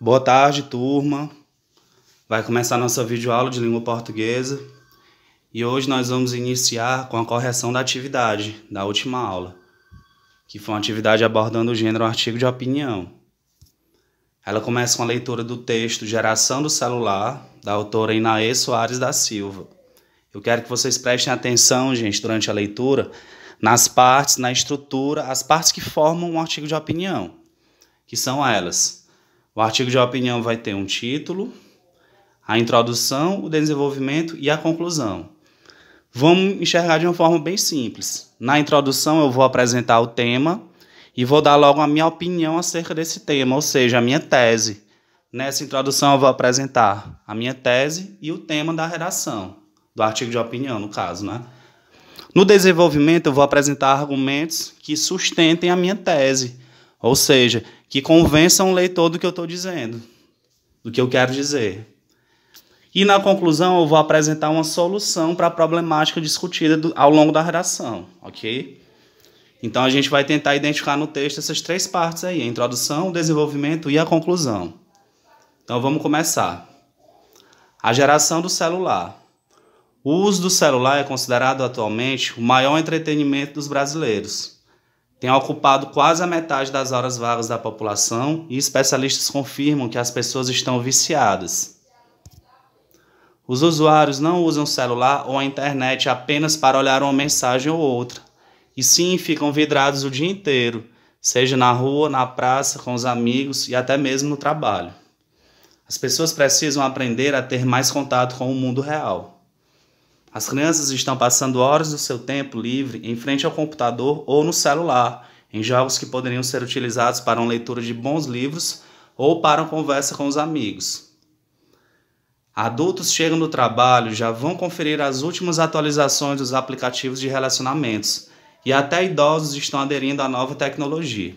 Boa tarde, turma. Vai começar nossa videoaula de língua portuguesa e hoje nós vamos iniciar com a correção da atividade da última aula, que foi uma atividade abordando o gênero artigo de opinião. Ela começa com a leitura do texto Geração do Celular, da autora Inaê Soares da Silva. Eu quero que vocês prestem atenção, gente, durante a leitura, nas partes, na estrutura, as partes que formam um artigo de opinião, que são elas o artigo de opinião vai ter um título, a introdução, o desenvolvimento e a conclusão. Vamos enxergar de uma forma bem simples. Na introdução, eu vou apresentar o tema e vou dar logo a minha opinião acerca desse tema, ou seja, a minha tese. Nessa introdução, eu vou apresentar a minha tese e o tema da redação, do artigo de opinião, no caso, né? No desenvolvimento, eu vou apresentar argumentos que sustentem a minha tese, ou seja, que convençam o leitor do que eu estou dizendo, do que eu quero dizer. E na conclusão eu vou apresentar uma solução para a problemática discutida do, ao longo da redação, ok? Então a gente vai tentar identificar no texto essas três partes aí: a introdução, o desenvolvimento e a conclusão. Então vamos começar. A geração do celular. O uso do celular é considerado atualmente o maior entretenimento dos brasileiros tem ocupado quase a metade das horas vagas da população e especialistas confirmam que as pessoas estão viciadas. Os usuários não usam o celular ou a internet apenas para olhar uma mensagem ou outra, e sim ficam vidrados o dia inteiro, seja na rua, na praça, com os amigos e até mesmo no trabalho. As pessoas precisam aprender a ter mais contato com o mundo real. As crianças estão passando horas do seu tempo livre em frente ao computador ou no celular, em jogos que poderiam ser utilizados para uma leitura de bons livros ou para uma conversa com os amigos. Adultos chegam do trabalho já vão conferir as últimas atualizações dos aplicativos de relacionamentos e até idosos estão aderindo à nova tecnologia.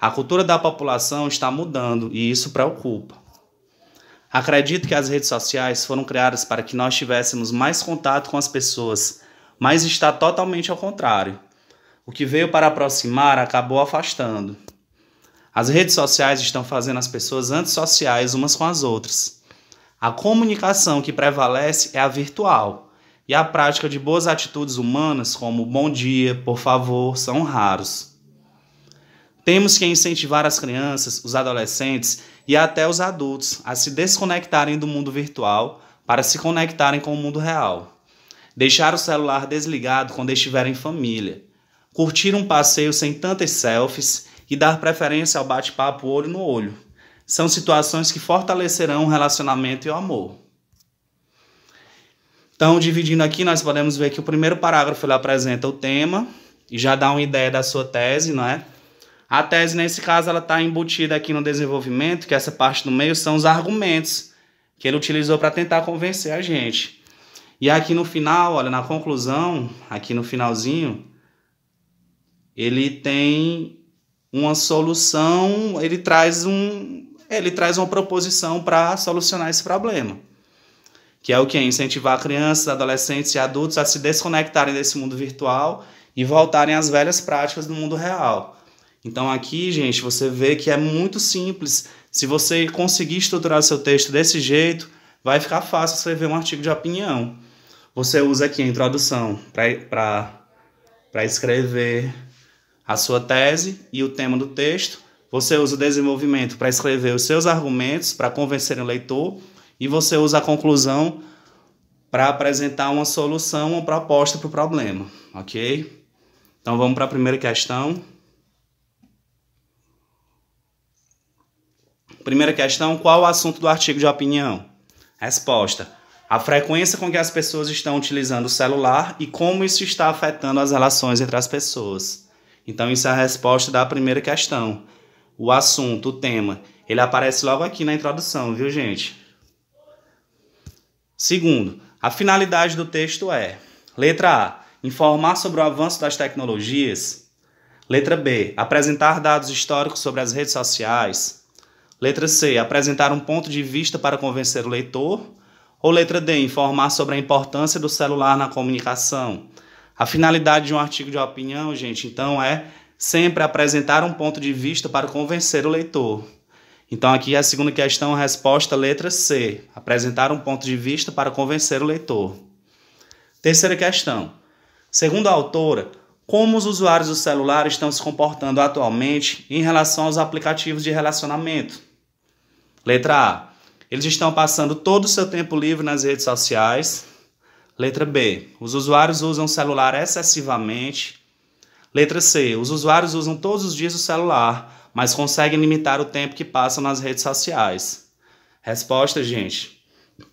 A cultura da população está mudando e isso preocupa. Acredito que as redes sociais foram criadas para que nós tivéssemos mais contato com as pessoas, mas está totalmente ao contrário. O que veio para aproximar acabou afastando. As redes sociais estão fazendo as pessoas antissociais umas com as outras. A comunicação que prevalece é a virtual, e a prática de boas atitudes humanas, como bom dia, por favor, são raros. Temos que incentivar as crianças, os adolescentes e até os adultos a se desconectarem do mundo virtual para se conectarem com o mundo real. Deixar o celular desligado quando estiver em família. Curtir um passeio sem tantas selfies e dar preferência ao bate-papo olho no olho. São situações que fortalecerão o relacionamento e o amor. Então, dividindo aqui, nós podemos ver que o primeiro parágrafo ele apresenta o tema e já dá uma ideia da sua tese, não é? A tese, nesse caso, ela está embutida aqui no desenvolvimento, que essa parte do meio são os argumentos que ele utilizou para tentar convencer a gente. E aqui no final, olha, na conclusão, aqui no finalzinho, ele tem uma solução, ele traz um ele traz uma proposição para solucionar esse problema. Que é o que incentivar crianças, adolescentes e adultos a se desconectarem desse mundo virtual e voltarem às velhas práticas do mundo real. Então aqui, gente, você vê que é muito simples. Se você conseguir estruturar seu texto desse jeito, vai ficar fácil escrever um artigo de opinião. Você usa aqui a introdução para escrever a sua tese e o tema do texto. Você usa o desenvolvimento para escrever os seus argumentos, para convencer o leitor. E você usa a conclusão para apresentar uma solução, uma proposta para o problema, ok? Então vamos para a primeira questão. Primeira questão: qual o assunto do artigo de opinião? Resposta: a frequência com que as pessoas estão utilizando o celular e como isso está afetando as relações entre as pessoas. Então, isso é a resposta da primeira questão. O assunto, o tema, ele aparece logo aqui na introdução, viu, gente? Segundo, a finalidade do texto é: letra A, informar sobre o avanço das tecnologias. Letra B, apresentar dados históricos sobre as redes sociais. Letra C. Apresentar um ponto de vista para convencer o leitor. Ou letra D. Informar sobre a importância do celular na comunicação. A finalidade de um artigo de opinião, gente, então é sempre apresentar um ponto de vista para convencer o leitor. Então, aqui é a segunda questão, a resposta letra C. Apresentar um ponto de vista para convencer o leitor. Terceira questão. Segundo a autora, como os usuários do celular estão se comportando atualmente em relação aos aplicativos de relacionamento? Letra A. Eles estão passando todo o seu tempo livre nas redes sociais. Letra B. Os usuários usam o celular excessivamente. Letra C. Os usuários usam todos os dias o celular, mas conseguem limitar o tempo que passam nas redes sociais. Resposta, gente,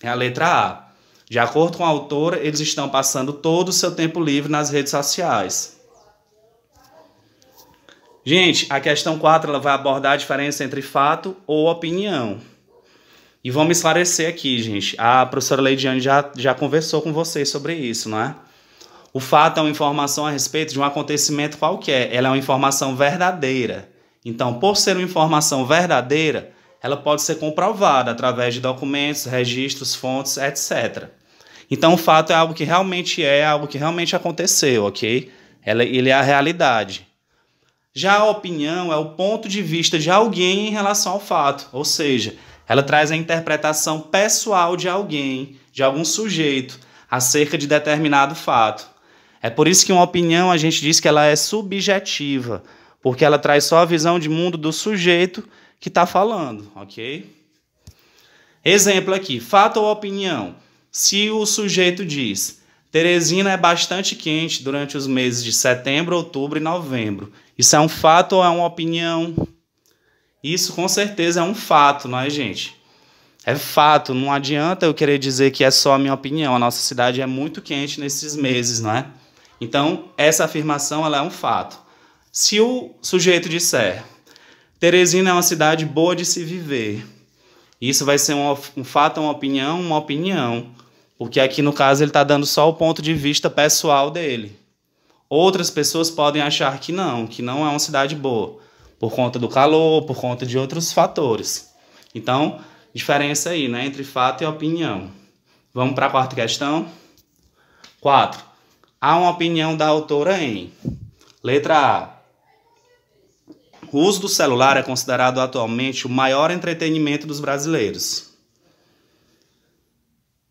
é a letra A. De acordo com a autora, eles estão passando todo o seu tempo livre nas redes sociais. Gente, a questão 4 ela vai abordar a diferença entre fato ou opinião. E vamos esclarecer aqui, gente. A professora Leidiane já, já conversou com vocês sobre isso, não é? O fato é uma informação a respeito de um acontecimento qualquer. Ela é uma informação verdadeira. Então, por ser uma informação verdadeira, ela pode ser comprovada através de documentos, registros, fontes, etc. Então, o fato é algo que realmente é, algo que realmente aconteceu, ok? Ela, ele é a realidade. Já a opinião é o ponto de vista de alguém em relação ao fato, ou seja, ela traz a interpretação pessoal de alguém, de algum sujeito, acerca de determinado fato. É por isso que uma opinião a gente diz que ela é subjetiva, porque ela traz só a visão de mundo do sujeito que está falando, ok? Exemplo aqui: fato ou opinião. Se o sujeito diz, Teresina é bastante quente durante os meses de setembro, outubro e novembro. Isso é um fato ou é uma opinião? Isso com certeza é um fato, não é, gente? É fato, não adianta eu querer dizer que é só a minha opinião. A nossa cidade é muito quente nesses meses, não é? Então, essa afirmação ela é um fato. Se o sujeito disser, Teresina é uma cidade boa de se viver, isso vai ser um, um fato, uma opinião, uma opinião. Porque aqui, no caso, ele está dando só o ponto de vista pessoal dele. Outras pessoas podem achar que não, que não é uma cidade boa, por conta do calor, por conta de outros fatores. Então, diferença aí, né, entre fato e opinião. Vamos para a quarta questão? 4. Há uma opinião da autora em. Letra A. O uso do celular é considerado atualmente o maior entretenimento dos brasileiros.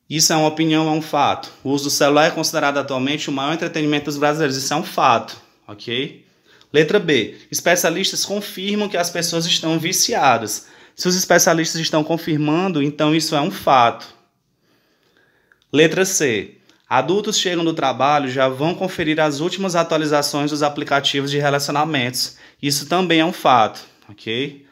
Isso é uma opinião, é um fato. O uso do celular é considerado atualmente o maior entretenimento dos brasileiros. Isso é um fato, ok? Letra B. Especialistas confirmam que as pessoas estão viciadas. Se os especialistas estão confirmando, então isso é um fato. Letra C. Adultos chegam do trabalho já vão conferir as últimas atualizações dos aplicativos de relacionamentos. Isso também é um fato, ok?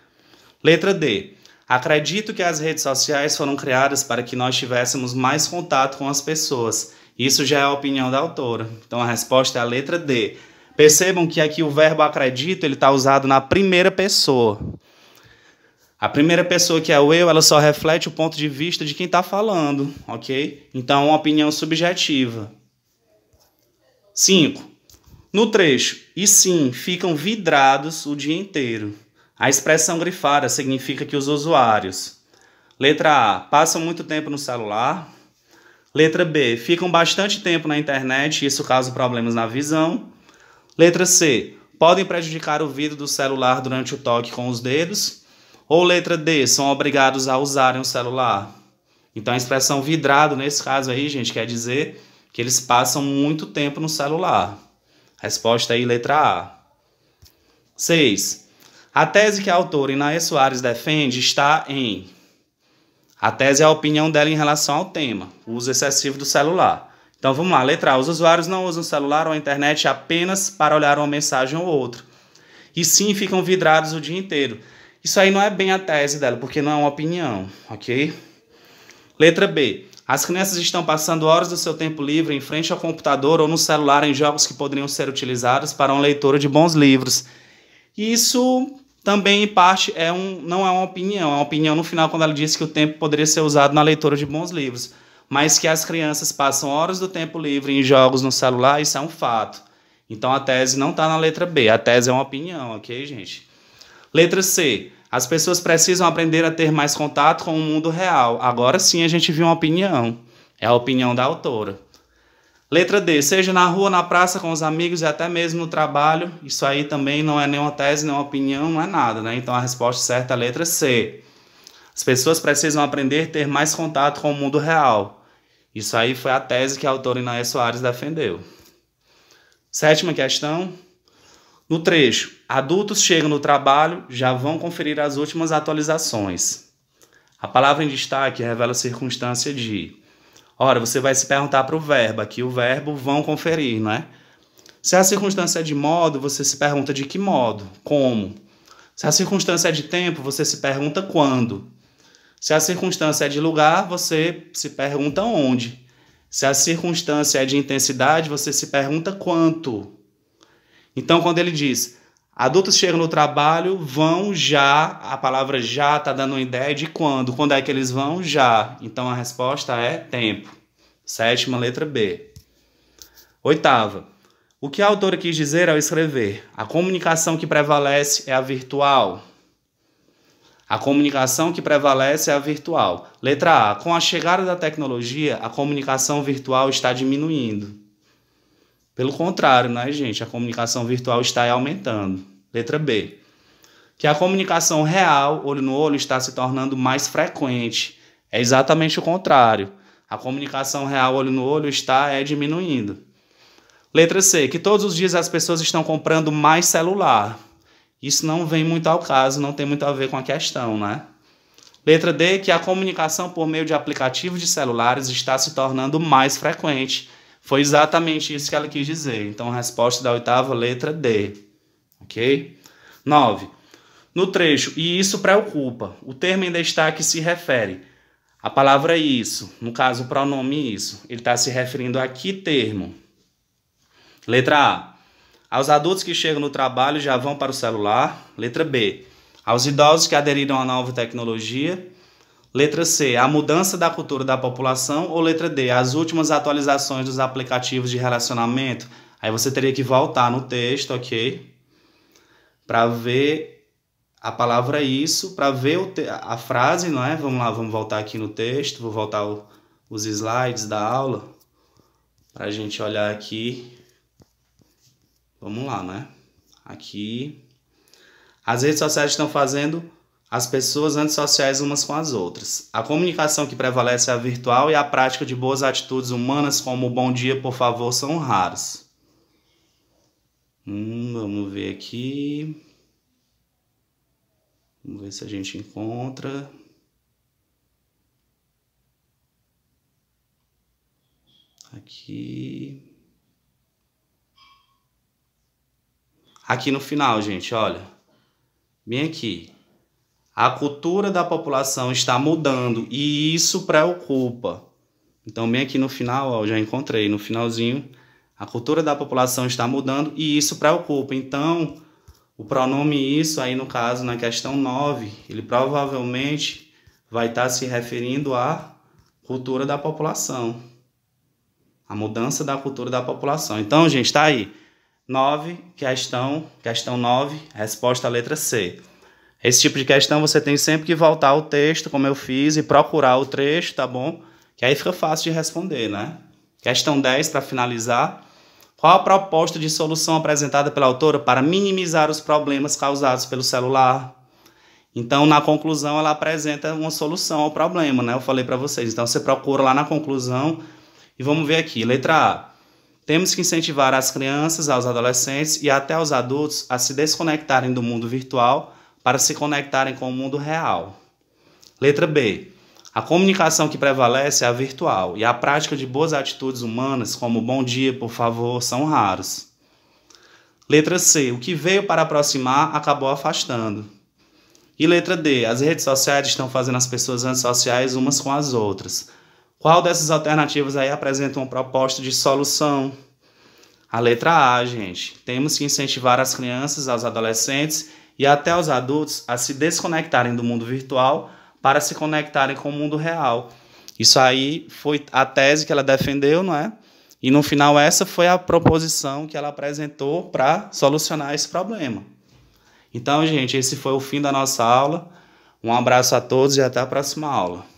Letra D. Acredito que as redes sociais foram criadas para que nós tivéssemos mais contato com as pessoas. Isso já é a opinião da autora. Então a resposta é a letra D. Percebam que aqui o verbo acredito ele está usado na primeira pessoa. A primeira pessoa que é o eu, ela só reflete o ponto de vista de quem está falando, ok? Então, é uma opinião subjetiva. 5. No trecho, e sim, ficam vidrados o dia inteiro. A expressão grifada significa que os usuários, letra A, passam muito tempo no celular, letra B, ficam bastante tempo na internet, e isso causa problemas na visão, letra C, podem prejudicar o vidro do celular durante o toque com os dedos, ou letra D, são obrigados a usarem o celular. Então a expressão vidrado nesse caso aí, gente, quer dizer que eles passam muito tempo no celular. Resposta aí, letra A. 6. A tese que a autora Inaê Soares defende está em. A tese é a opinião dela em relação ao tema, o uso excessivo do celular. Então vamos lá, letra A. Os usuários não usam o celular ou a internet apenas para olhar uma mensagem ou outra. E sim ficam vidrados o dia inteiro. Isso aí não é bem a tese dela, porque não é uma opinião, ok? Letra B. As crianças estão passando horas do seu tempo livre em frente ao computador ou no celular em jogos que poderiam ser utilizados para uma leitura de bons livros. Isso também, em parte, é um, não é uma opinião, é uma opinião no final, quando ela disse que o tempo poderia ser usado na leitura de bons livros, mas que as crianças passam horas do tempo livre em jogos no celular, isso é um fato. Então a tese não está na letra B, a tese é uma opinião, ok, gente? Letra C. As pessoas precisam aprender a ter mais contato com o mundo real. Agora sim a gente viu uma opinião. É a opinião da autora. Letra D, seja na rua, na praça, com os amigos e até mesmo no trabalho. Isso aí também não é nenhuma tese, nenhuma opinião, não é nada, né? Então a resposta certa é a letra C. As pessoas precisam aprender a ter mais contato com o mundo real. Isso aí foi a tese que a autora Inaé Soares defendeu. Sétima questão. No trecho, adultos chegam no trabalho, já vão conferir as últimas atualizações. A palavra em destaque revela a circunstância de Ora, você vai se perguntar para o verbo, aqui o verbo vão conferir, não é? Se a circunstância é de modo, você se pergunta de que modo, como. Se a circunstância é de tempo, você se pergunta quando. Se a circunstância é de lugar, você se pergunta onde. Se a circunstância é de intensidade, você se pergunta quanto. Então, quando ele diz Adultos chegam no trabalho, vão já, a palavra já está dando uma ideia de quando. Quando é que eles vão? Já. Então a resposta é tempo. Sétima letra B. Oitava. O que a autora quis dizer ao escrever? A comunicação que prevalece é a virtual. A comunicação que prevalece é a virtual. Letra A. Com a chegada da tecnologia, a comunicação virtual está diminuindo. Pelo contrário, né, gente? A comunicação virtual está aumentando. Letra B. Que a comunicação real, olho no olho, está se tornando mais frequente. É exatamente o contrário. A comunicação real, olho no olho, está é diminuindo. Letra C. Que todos os dias as pessoas estão comprando mais celular. Isso não vem muito ao caso, não tem muito a ver com a questão, né? Letra D, que a comunicação por meio de aplicativos de celulares está se tornando mais frequente. Foi exatamente isso que ela quis dizer. Então, a resposta da oitava letra é D. Ok? 9. No trecho, e isso preocupa, o termo em destaque se refere. à palavra isso, no caso o pronome isso, ele está se referindo a que termo? Letra A. Aos adultos que chegam no trabalho já vão para o celular. Letra B. Aos idosos que aderiram à nova tecnologia. Letra C, a mudança da cultura da população. Ou letra D, as últimas atualizações dos aplicativos de relacionamento. Aí você teria que voltar no texto, ok? Para ver a palavra isso, para ver a frase, não é? Vamos lá, vamos voltar aqui no texto, vou voltar os slides da aula para a gente olhar aqui. Vamos lá, né? Aqui. As redes sociais estão fazendo as pessoas antissociais umas com as outras. A comunicação que prevalece é a virtual e a prática de boas atitudes humanas, como bom dia, por favor, são raros. Hum, vamos ver aqui. Vamos ver se a gente encontra. Aqui. Aqui no final, gente, olha. Bem aqui. A cultura da população está mudando e isso preocupa. Então, bem aqui no final, ó, já encontrei, no finalzinho, a cultura da população está mudando e isso preocupa. Então, o pronome isso aí no caso, na questão 9, ele provavelmente vai estar se referindo à cultura da população. A mudança da cultura da população. Então, gente, está aí. 9, questão, questão 9, resposta letra C. Esse tipo de questão você tem sempre que voltar ao texto, como eu fiz, e procurar o trecho, tá bom? Que aí fica fácil de responder, né? Questão 10, para finalizar. Qual a proposta de solução apresentada pela autora para minimizar os problemas causados pelo celular? Então, na conclusão, ela apresenta uma solução ao problema, né? Eu falei para vocês. Então, você procura lá na conclusão e vamos ver aqui. Letra A. Temos que incentivar as crianças, aos adolescentes e até aos adultos a se desconectarem do mundo virtual para se conectarem com o mundo real. Letra B. A comunicação que prevalece é a virtual e a prática de boas atitudes humanas, como bom dia, por favor, são raros. Letra C. O que veio para aproximar acabou afastando. E letra D. As redes sociais estão fazendo as pessoas antissociais umas com as outras. Qual dessas alternativas aí apresenta uma proposta de solução? A letra A, gente. Temos que incentivar as crianças, aos adolescentes e até os adultos a se desconectarem do mundo virtual para se conectarem com o mundo real. Isso aí foi a tese que ela defendeu, não é? E no final essa foi a proposição que ela apresentou para solucionar esse problema. Então, gente, esse foi o fim da nossa aula. Um abraço a todos e até a próxima aula.